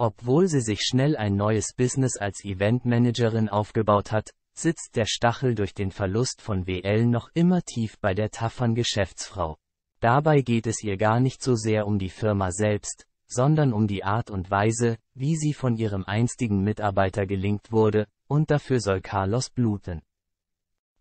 Obwohl sie sich schnell ein neues Business als Eventmanagerin aufgebaut hat, sitzt der Stachel durch den Verlust von WL noch immer tief bei der taffern Geschäftsfrau. Dabei geht es ihr gar nicht so sehr um die Firma selbst, sondern um die Art und Weise, wie sie von ihrem einstigen Mitarbeiter gelingt wurde, und dafür soll Carlos bluten.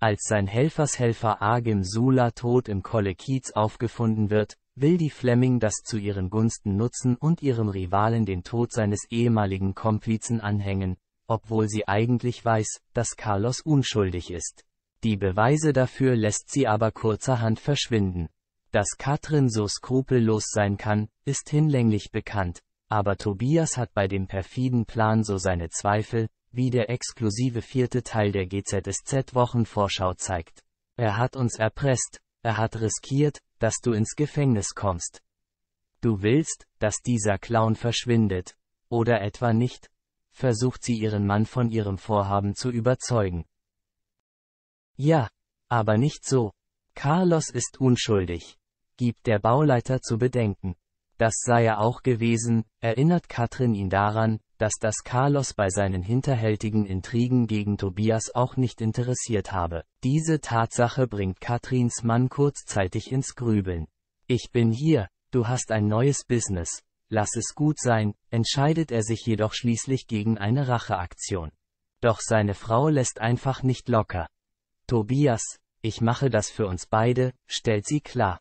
Als sein Helfershelfer Agim Sula tot im Kolle Kiez aufgefunden wird, will die Fleming das zu ihren Gunsten nutzen und ihrem Rivalen den Tod seines ehemaligen Komplizen anhängen, obwohl sie eigentlich weiß, dass Carlos unschuldig ist. Die Beweise dafür lässt sie aber kurzerhand verschwinden. Dass Katrin so skrupellos sein kann, ist hinlänglich bekannt, aber Tobias hat bei dem perfiden Plan so seine Zweifel, wie der exklusive vierte Teil der GZSZ Wochenvorschau zeigt. Er hat uns erpresst, er hat riskiert, dass du ins Gefängnis kommst. Du willst, dass dieser Clown verschwindet. Oder etwa nicht? Versucht sie ihren Mann von ihrem Vorhaben zu überzeugen. Ja, aber nicht so. Carlos ist unschuldig. Gibt der Bauleiter zu bedenken das sei er auch gewesen, erinnert Katrin ihn daran, dass das Carlos bei seinen hinterhältigen Intrigen gegen Tobias auch nicht interessiert habe. Diese Tatsache bringt Katrins Mann kurzzeitig ins Grübeln. Ich bin hier, du hast ein neues Business, lass es gut sein, entscheidet er sich jedoch schließlich gegen eine Racheaktion. Doch seine Frau lässt einfach nicht locker. Tobias, ich mache das für uns beide, stellt sie klar.